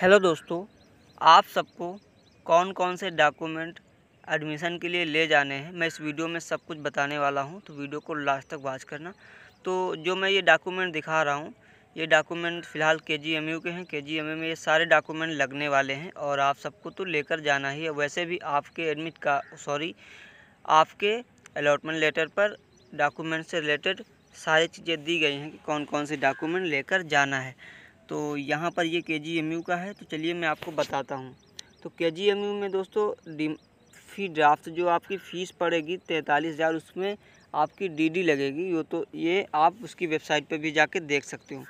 hello दोस्तों आप सबको कौन कौन से डॉक्यूमेंट एडमिशन के लिए ले जाने हैं मैं इस वीडियो में सब कुछ बताने वाला हूं तो वीडियो को लास्ट तक वॉच करना तो जो मैं ये डॉक्यूमेंट दिखा रहा हूं ये डॉक्यूमेंट फ़िलहाल के जी एम यू के हैं के जी एम यू में ये सारे डॉक्यूमेंट लगने वाले हैं और आप सबको तो लेकर जाना ही है वैसे भी आपके एडमिट का सॉरी आपके अलॉटमेंट लेटर पर डॉक्यूमेंट से रिलेटेड सारी चीज़ें दी गई हैं कि कौन कौन से डॉक्यूमेंट लेकर जाना है तो यहाँ पर ये के जी का है तो चलिए मैं आपको बताता हूँ तो के जी में दोस्तों डी फी ड्राफ्ट जो आपकी फ़ीस पड़ेगी तैंतालीस हज़ार उसमें आपकी डीडी लगेगी वो तो ये आप उसकी वेबसाइट पर भी जाके देख सकते हो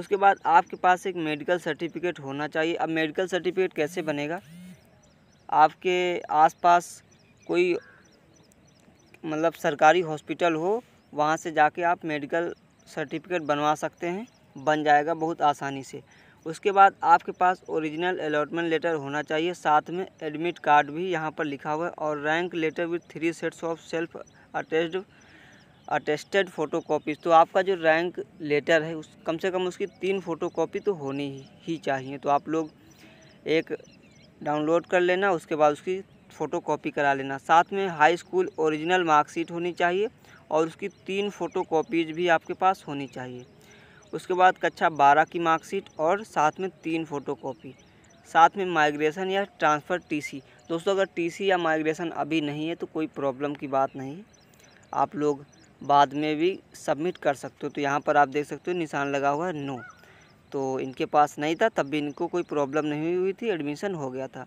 उसके बाद आपके पास एक मेडिकल सर्टिफिकेट होना चाहिए अब मेडिकल सर्टिफिकेट कैसे बनेगा आपके आसपास कोई मतलब सरकारी हॉस्पिटल हो वहाँ से जाके आप मेडिकल सर्टिफिकेट बनवा सकते हैं बन जाएगा बहुत आसानी से उसके बाद आपके पास ओरिजिनल अलॉटमेंट लेटर होना चाहिए साथ में एडमिट कार्ड भी यहाँ पर लिखा हुआ है और rank letter with three sets of self attested attested photo copies तो आपका जो रैंक लेटर है उस कम से कम उसकी तीन फ़ोटो कॉपी तो होनी ही, ही चाहिए तो आप लोग एक डाउनलोड कर लेना उसके बाद उसकी फ़ोटो कॉपी करा लेना साथ में हाई स्कूल ओरिजिनल मार्कशीट होनी चाहिए और उसकी तीन फ़ोटो कॉपीज़ भी आपके पास होनी चाहिए उसके बाद कक्षा बारह की मार्कशीट और साथ में तीन फ़ोटो कॉपी साथ में माइग्रेशन या ट्रांसफ़र टीसी दोस्तों अगर टीसी या माइग्रेशन अभी नहीं है तो कोई प्रॉब्लम की बात नहीं आप लोग बाद में भी सबमिट कर सकते हो तो यहाँ पर आप देख सकते हो निशान लगा हुआ है नो तो इनके पास नहीं था तब भी इनको कोई प्रॉब्लम नहीं हुई थी एडमिशन हो गया था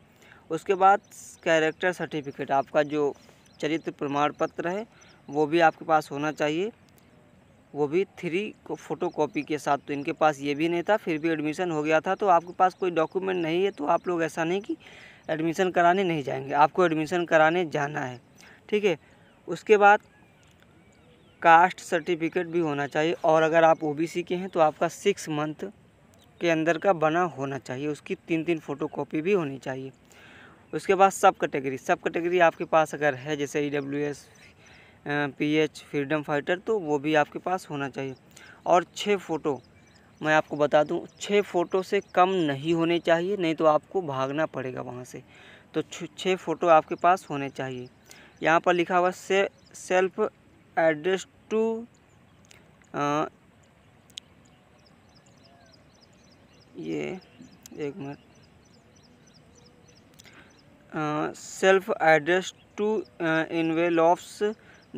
उसके बाद कैरेक्टर सर्टिफिकेट आपका जो चरित्र प्रमाण पत्र है वो भी आपके पास होना चाहिए वो भी थ्री फ़ोटो कॉपी के साथ तो इनके पास ये भी नहीं था फिर भी एडमिशन हो गया था तो आपके पास कोई डॉक्यूमेंट नहीं है तो आप लोग ऐसा नहीं कि एडमिशन कराने नहीं जाएंगे आपको एडमिशन कराने जाना है ठीक है उसके बाद कास्ट सर्टिफिकेट भी होना चाहिए और अगर आप ओ के हैं तो आपका सिक्स मंथ के अंदर का बना होना चाहिए उसकी तीन तीन फ़ोटो कॉपी भी होनी चाहिए उसके बाद सब कैटेगरी सब कैटेगरी आपके पास अगर है जैसे E W S PH freedom fighter तो वो भी आपके पास होना चाहिए और छः फ़ोटो मैं आपको बता दूं छः फ़ोटो से कम नहीं होने चाहिए नहीं तो आपको भागना पड़ेगा वहाँ से तो छः फ़ोटो आपके पास होने चाहिए यहाँ पर लिखा हुआ से सेल्फ एड्रेस टू ये एक minute self address two envelopes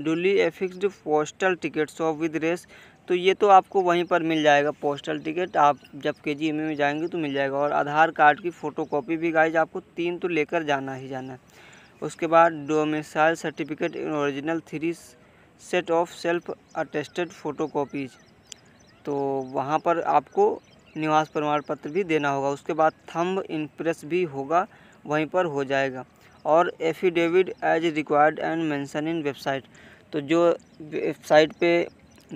duly affixed postal ticket shop with रेस तो ये तो आपको वहीं पर मिल जाएगा पोस्टल टिकट आप जब के जी में जाएंगे तो मिल जाएगा और आधार कार्ड की फ़ोटोकॉपी भी गाइज आपको तीन तो लेकर जाना ही जाना है उसके बाद domicile certificate in original three set of self attested photocopies तो वहाँ पर आपको निवास प्रमाण पत्र भी देना होगा उसके बाद थम्ब इम्प्रेस भी होगा वहीं पर हो जाएगा और affidavit as required and mentioned in website तो जो वेबसाइट पे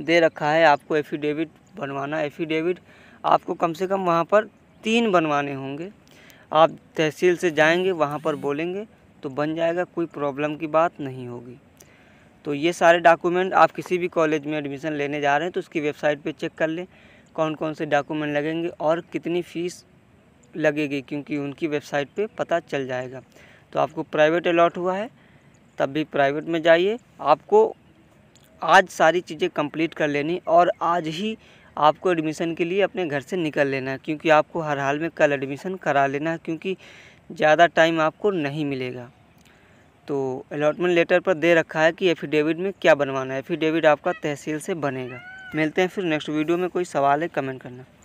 दे रखा है आपको एफिडेविट बनवाना एफिडेविट आपको कम से कम वहाँ पर तीन बनवाने होंगे आप तहसील से जाएंगे वहाँ पर बोलेंगे तो बन जाएगा कोई प्रॉब्लम की बात नहीं होगी तो ये सारे डॉक्यूमेंट आप किसी भी कॉलेज में एडमिशन लेने जा रहे हैं तो उसकी वेबसाइट पे चेक कर लें कौन कौन से डॉक्यूमेंट लगेंगे और कितनी फ़ीस लगेगी क्योंकि उनकी वेबसाइट पे पता चल जाएगा तो आपको प्राइवेट अलॉट हुआ है तब भी प्राइवेट में जाइए आपको आज सारी चीज़ें कंप्लीट कर लेनी और आज ही आपको एडमिशन के लिए अपने घर से निकल लेना है क्योंकि आपको हर हाल में कल एडमिशन करा लेना है क्योंकि ज़्यादा टाइम आपको नहीं मिलेगा तो अलॉटमेंट लेटर पर दे रखा है कि एफिडेविट में क्या बनवाना है एफिडेविट आपका तहसील से बनेगा मिलते हैं फिर नेक्स्ट वीडियो में कोई सवाल है कमेंट करना